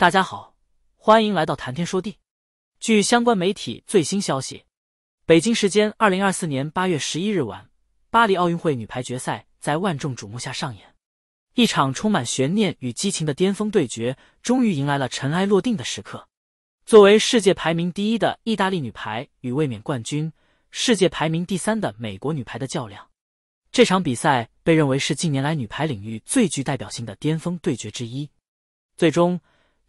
大家好，欢迎来到谈天说地。据相关媒体最新消息，北京时间二零二四年八月十一日晚，巴黎奥运会女排决赛在万众瞩目下上演一场充满悬念与激情的巅峰对决，终于迎来了尘埃落定的时刻。作为世界排名第一的意大利女排与卫冕冠军、世界排名第三的美国女排的较量，这场比赛被认为是近年来女排领域最具代表性的巅峰对决之一。最终。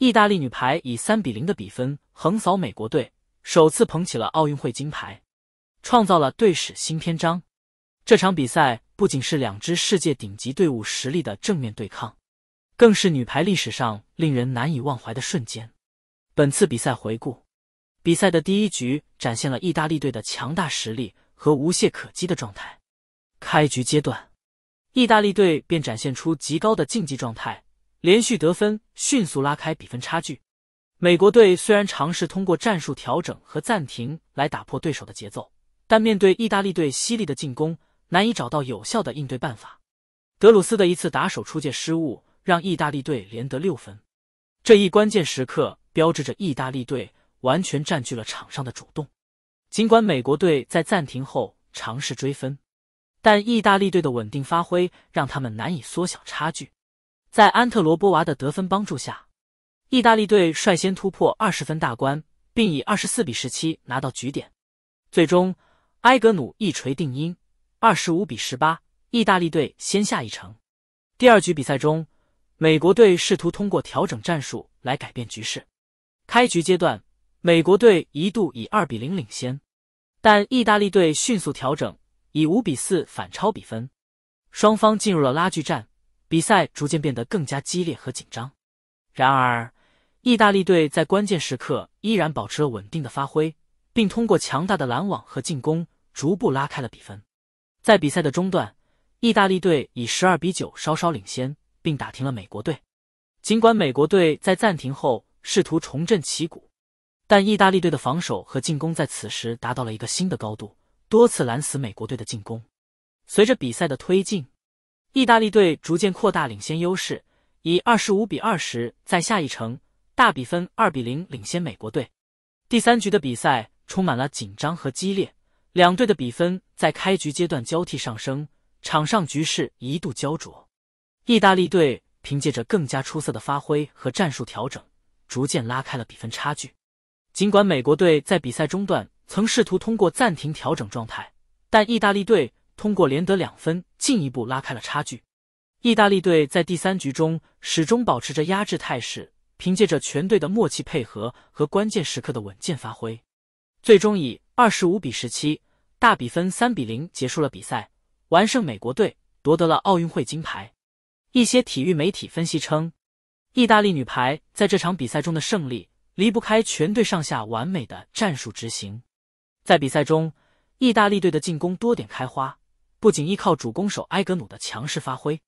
意大利女排以三比零的比分横扫美国队，首次捧起了奥运会金牌，创造了队史新篇章。这场比赛不仅是两支世界顶级队伍实力的正面对抗，更是女排历史上令人难以忘怀的瞬间。本次比赛回顾，比赛的第一局展现了意大利队的强大实力和无懈可击的状态。开局阶段，意大利队便展现出极高的竞技状态。连续得分迅速拉开比分差距。美国队虽然尝试通过战术调整和暂停来打破对手的节奏，但面对意大利队犀利的进攻，难以找到有效的应对办法。德鲁斯的一次打手出界失误，让意大利队连得六分。这一关键时刻标志着意大利队完全占据了场上的主动。尽管美国队在暂停后尝试追分，但意大利队的稳定发挥让他们难以缩小差距。在安特罗波娃的得分帮助下，意大利队率先突破二十分大关，并以二十四比十七拿到局点。最终，埃格努一锤定音，二十五比十八，意大利队先下一城。第二局比赛中，美国队试图通过调整战术来改变局势。开局阶段，美国队一度以二比零领先，但意大利队迅速调整，以五比四反超比分，双方进入了拉锯战。比赛逐渐变得更加激烈和紧张，然而，意大利队在关键时刻依然保持了稳定的发挥，并通过强大的拦网和进攻逐步拉开了比分。在比赛的中段，意大利队以十二比九稍稍领先，并打停了美国队。尽管美国队在暂停后试图重振旗鼓，但意大利队的防守和进攻在此时达到了一个新的高度，多次拦死美国队的进攻。随着比赛的推进，意大利队逐渐扩大领先优势，以二十五比二十再下一城，大比分二比零领先美国队。第三局的比赛充满了紧张和激烈，两队的比分在开局阶段交替上升，场上局势一度焦灼。意大利队凭借着更加出色的发挥和战术调整，逐渐拉开了比分差距。尽管美国队在比赛中段曾试图通过暂停调整状态，但意大利队。通过连得两分，进一步拉开了差距。意大利队在第三局中始终保持着压制态势，凭借着全队的默契配合和关键时刻的稳健发挥，最终以二十五比十七大比分三比零结束了比赛，完胜美国队，夺得了奥运会金牌。一些体育媒体分析称，意大利女排在这场比赛中的胜利离不开全队上下完美的战术执行。在比赛中，意大利队的进攻多点开花。不仅依靠主攻手埃格努的强势发挥，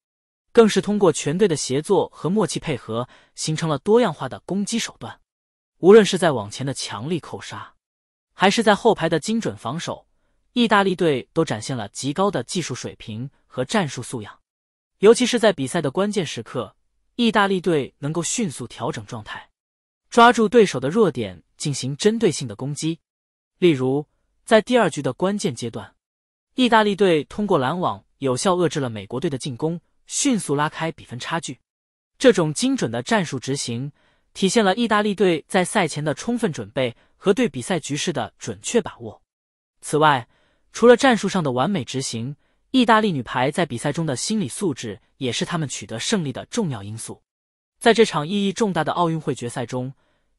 更是通过全队的协作和默契配合，形成了多样化的攻击手段。无论是在往前的强力扣杀，还是在后排的精准防守，意大利队都展现了极高的技术水平和战术素养。尤其是在比赛的关键时刻，意大利队能够迅速调整状态，抓住对手的弱点进行针对性的攻击。例如，在第二局的关键阶段。意大利队通过拦网有效遏制了美国队的进攻，迅速拉开比分差距。这种精准的战术执行，体现了意大利队在赛前的充分准备和对比赛局势的准确把握。此外，除了战术上的完美执行，意大利女排在比赛中的心理素质也是他们取得胜利的重要因素。在这场意义重大的奥运会决赛中，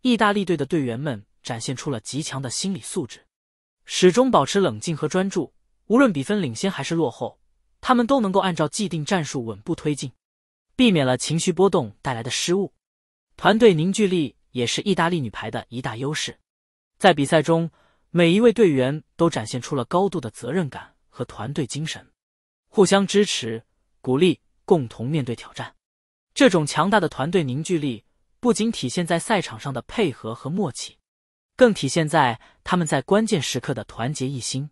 意大利队的队员们展现出了极强的心理素质，始终保持冷静和专注。无论比分领先还是落后，他们都能够按照既定战术稳步推进，避免了情绪波动带来的失误。团队凝聚力也是意大利女排的一大优势。在比赛中，每一位队员都展现出了高度的责任感和团队精神，互相支持、鼓励，共同面对挑战。这种强大的团队凝聚力不仅体现在赛场上的配合和默契，更体现在他们在关键时刻的团结一心。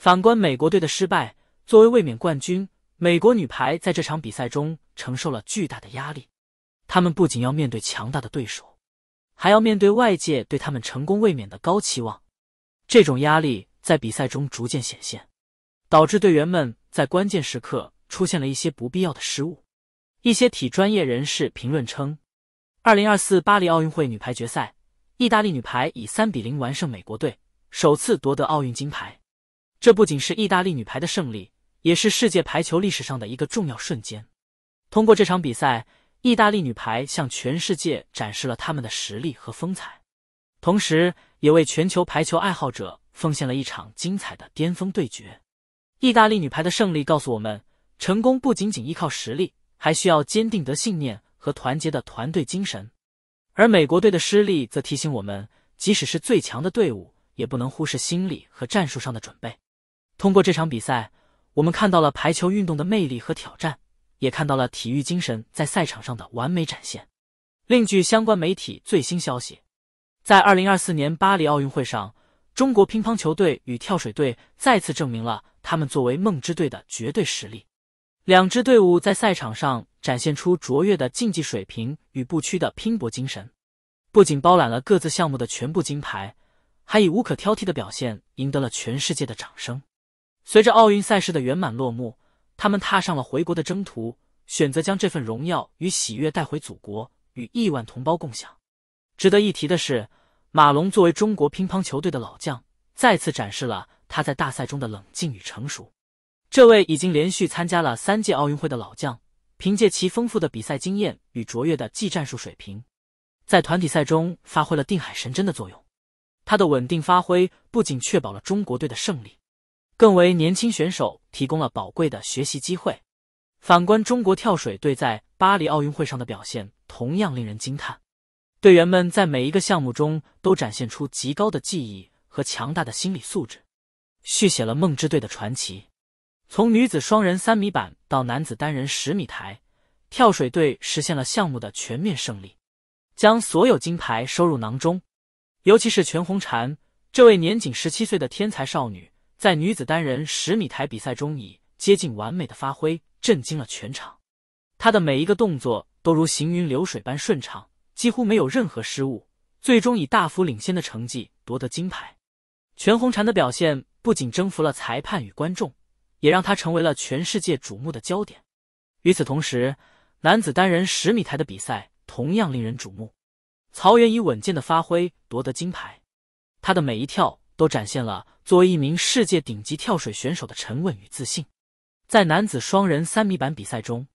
反观美国队的失败，作为卫冕冠军，美国女排在这场比赛中承受了巨大的压力。他们不仅要面对强大的对手，还要面对外界对他们成功卫冕的高期望。这种压力在比赛中逐渐显现，导致队员们在关键时刻出现了一些不必要的失误。一些体专业人士评论称，二零二四巴黎奥运会女排决赛，意大利女排以三比零完胜美国队，首次夺得奥运金牌。这不仅是意大利女排的胜利，也是世界排球历史上的一个重要瞬间。通过这场比赛，意大利女排向全世界展示了他们的实力和风采，同时也为全球排球爱好者奉献了一场精彩的巅峰对决。意大利女排的胜利告诉我们，成功不仅仅依靠实力，还需要坚定的信念和团结的团队精神；而美国队的失利则提醒我们，即使是最强的队伍，也不能忽视心理和战术上的准备。通过这场比赛，我们看到了排球运动的魅力和挑战，也看到了体育精神在赛场上的完美展现。另据相关媒体最新消息，在二零二四年巴黎奥运会上，中国乒乓球队与跳水队再次证明了他们作为梦之队的绝对实力。两支队伍在赛场上展现出卓越的竞技水平与不屈的拼搏精神，不仅包揽了各自项目的全部金牌，还以无可挑剔的表现赢得了全世界的掌声。随着奥运赛事的圆满落幕，他们踏上了回国的征途，选择将这份荣耀与喜悦带回祖国，与亿万同胞共享。值得一提的是，马龙作为中国乒乓球队的老将，再次展示了他在大赛中的冷静与成熟。这位已经连续参加了三届奥运会的老将，凭借其丰富的比赛经验与卓越的技战术水平，在团体赛中发挥了定海神针的作用。他的稳定发挥不仅确保了中国队的胜利。更为年轻选手提供了宝贵的学习机会。反观中国跳水队在巴黎奥运会上的表现，同样令人惊叹。队员们在每一个项目中都展现出极高的技艺和强大的心理素质，续写了梦之队的传奇。从女子双人三米板到男子单人十米台，跳水队实现了项目的全面胜利，将所有金牌收入囊中。尤其是全红婵，这位年仅十七岁的天才少女。在女子单人十米台比赛中，以接近完美的发挥震惊了全场。她的每一个动作都如行云流水般顺畅，几乎没有任何失误。最终以大幅领先的成绩夺得金牌。全红婵的表现不仅征服了裁判与观众，也让她成为了全世界瞩目的焦点。与此同时，男子单人十米台的比赛同样令人瞩目。曹源以稳健的发挥夺得金牌，他的每一跳。都展现了作为一名世界顶级跳水选手的沉稳与自信。在男子双人三米板比赛中，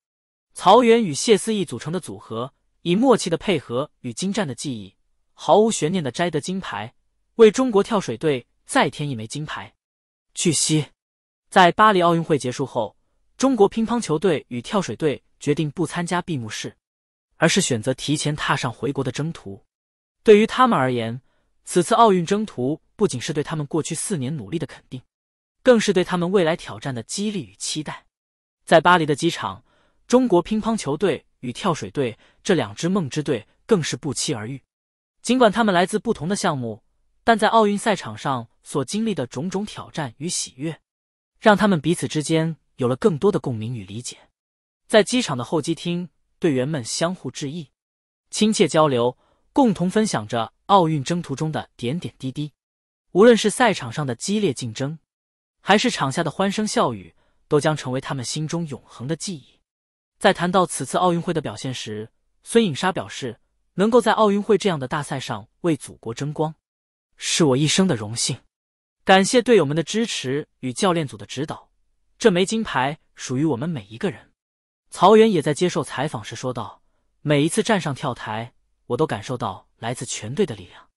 曹原与谢思义组成的组合以默契的配合与精湛的技艺，毫无悬念的摘得金牌，为中国跳水队再添一枚金牌。据悉，在巴黎奥运会结束后，中国乒乓球队与跳水队决定不参加闭幕式，而是选择提前踏上回国的征途。对于他们而言，此次奥运征途。不仅是对他们过去四年努力的肯定，更是对他们未来挑战的激励与期待。在巴黎的机场，中国乒乓球队与跳水队这两支梦之队更是不期而遇。尽管他们来自不同的项目，但在奥运赛场上所经历的种种挑战与喜悦，让他们彼此之间有了更多的共鸣与理解。在机场的候机厅，队员们相互致意，亲切交流，共同分享着奥运征途中的点点滴滴。无论是赛场上的激烈竞争，还是场下的欢声笑语，都将成为他们心中永恒的记忆。在谈到此次奥运会的表现时，孙颖莎表示：“能够在奥运会这样的大赛上为祖国争光，是我一生的荣幸。感谢队友们的支持与教练组的指导，这枚金牌属于我们每一个人。”曹原也在接受采访时说道：“每一次站上跳台，我都感受到来自全队的力量。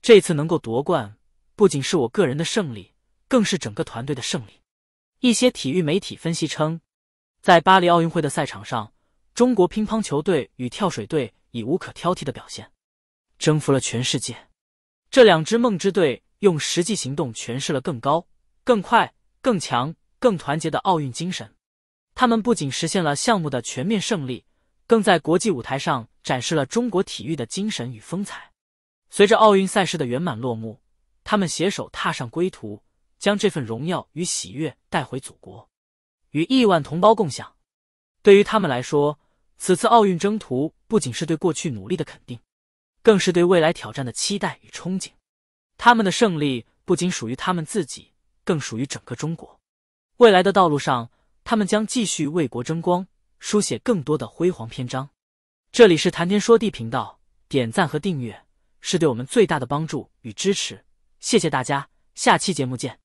这次能够夺冠。”不仅是我个人的胜利，更是整个团队的胜利。一些体育媒体分析称，在巴黎奥运会的赛场上，中国乒乓球队与跳水队以无可挑剔的表现，征服了全世界。这两支梦之队用实际行动诠释了更高、更快、更强、更团结的奥运精神。他们不仅实现了项目的全面胜利，更在国际舞台上展示了中国体育的精神与风采。随着奥运赛事的圆满落幕。他们携手踏上归途，将这份荣耀与喜悦带回祖国，与亿万同胞共享。对于他们来说，此次奥运征途不仅是对过去努力的肯定，更是对未来挑战的期待与憧憬。他们的胜利不仅属于他们自己，更属于整个中国。未来的道路上，他们将继续为国争光，书写更多的辉煌篇章。这里是谈天说地频道，点赞和订阅是对我们最大的帮助与支持。谢谢大家，下期节目见。